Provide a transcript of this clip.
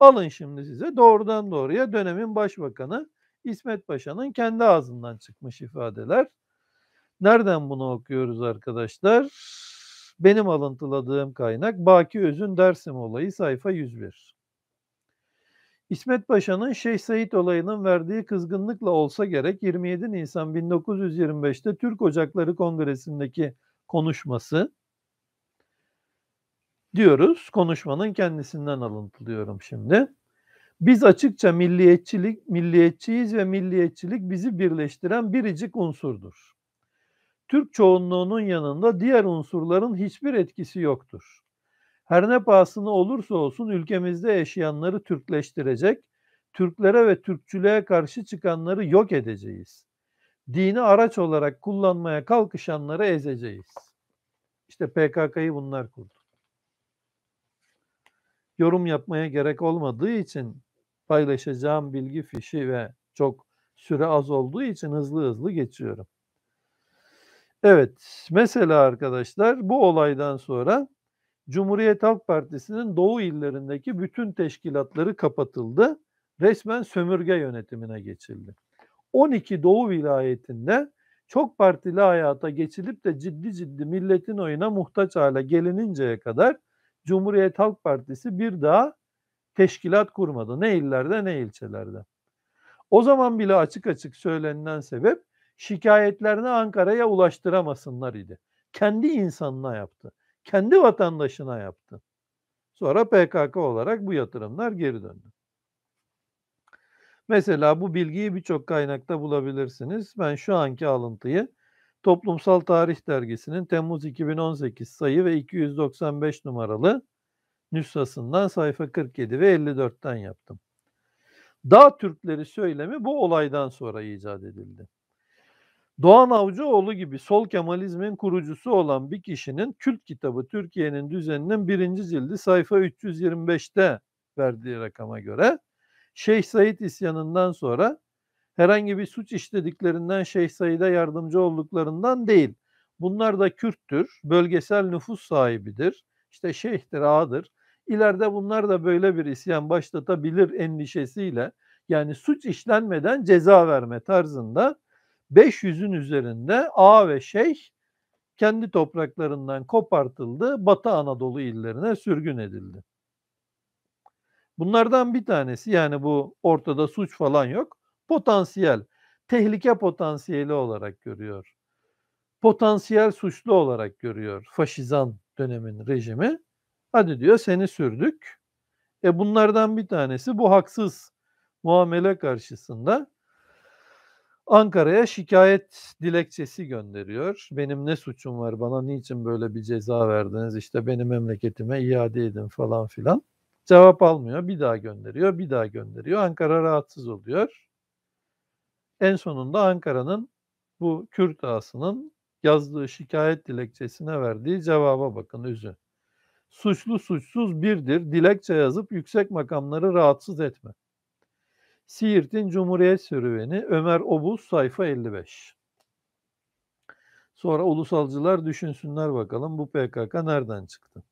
Alın şimdi size doğrudan doğruya dönemin başbakanı İsmet Paşa'nın kendi ağzından çıkmış ifadeler. Nereden bunu okuyoruz arkadaşlar? Benim alıntıladığım kaynak Baki Öz'ün Dersim olayı sayfa 101. İsmet Paşa'nın Şeyh Said olayının verdiği kızgınlıkla olsa gerek 27 Nisan 1925'te Türk Ocakları Kongresi'ndeki konuşması diyoruz. Konuşmanın kendisinden alıntılıyorum şimdi. Biz açıkça milliyetçilik, milliyetçiyiz ve milliyetçilik bizi birleştiren biricik unsurdur. Türk çoğunluğunun yanında diğer unsurların hiçbir etkisi yoktur. Her ne pahasına olursa olsun ülkemizde yaşayanları Türkleştirecek, Türklere ve Türkçülüğe karşı çıkanları yok edeceğiz. Dini araç olarak kullanmaya kalkışanları ezeceğiz. İşte PKK'yı bunlar kurdu yorum yapmaya gerek olmadığı için paylaşacağım bilgi fişi ve çok süre az olduğu için hızlı hızlı geçiyorum. Evet mesela arkadaşlar bu olaydan sonra Cumhuriyet Halk Partisi'nin doğu illerindeki bütün teşkilatları kapatıldı. Resmen sömürge yönetimine geçildi. 12 doğu vilayetinde çok partili hayata geçilip de ciddi ciddi milletin oyuna muhtaç hale gelininceye kadar Cumhuriyet Halk Partisi bir daha teşkilat kurmadı. Ne illerde ne ilçelerde. O zaman bile açık açık söylenilen sebep şikayetlerini Ankara'ya ulaştıramasınlar idi. Kendi insanına yaptı. Kendi vatandaşına yaptı. Sonra PKK olarak bu yatırımlar geri döndü. Mesela bu bilgiyi birçok kaynakta bulabilirsiniz. Ben şu anki alıntıyı Toplumsal Tarih Dergisi'nin Temmuz 2018 sayı ve 295 numaralı nüshasından sayfa 47 ve 54'ten yaptım. Dağ Türkleri söylemi bu olaydan sonra icat edildi. Doğan Avcıoğlu gibi sol Kemalizmin kurucusu olan bir kişinin Kürt kitabı Türkiye'nin düzeninin birinci cildi sayfa 325'te verdiği rakama göre Şeyh Said isyanından sonra herhangi bir suç işlediklerinden Şeyh Said'e yardımcı olduklarından değil. Bunlar da Kürttür, bölgesel nüfus sahibidir, işte şeyhtir, ağadır. İleride bunlar da böyle bir isyan başlatabilir endişesiyle yani suç işlenmeden ceza verme tarzında 500'ün üzerinde ağa ve şeyh kendi topraklarından kopartıldı, Batı Anadolu illerine sürgün edildi. Bunlardan bir tanesi yani bu ortada suç falan yok potansiyel, tehlike potansiyeli olarak görüyor. Potansiyel suçlu olarak görüyor faşizan dönemin rejimi. Hadi diyor seni sürdük. E bunlardan bir tanesi bu haksız muamele karşısında Ankara'ya şikayet dilekçesi gönderiyor. Benim ne suçum var? Bana niçin böyle bir ceza verdiniz? İşte beni memleketime iade edin falan filan. Cevap almıyor. Bir daha gönderiyor, bir daha gönderiyor. Ankara rahatsız oluyor en sonunda Ankara'nın bu Kürt ağasının yazdığı şikayet dilekçesine verdiği cevaba bakın üzü. Suçlu suçsuz birdir, dilekçe yazıp yüksek makamları rahatsız etme. Siirt'in Cumhuriyet Serüveni Ömer Obuz sayfa 55. Sonra ulusalcılar düşünsünler bakalım bu PKK nereden çıktı?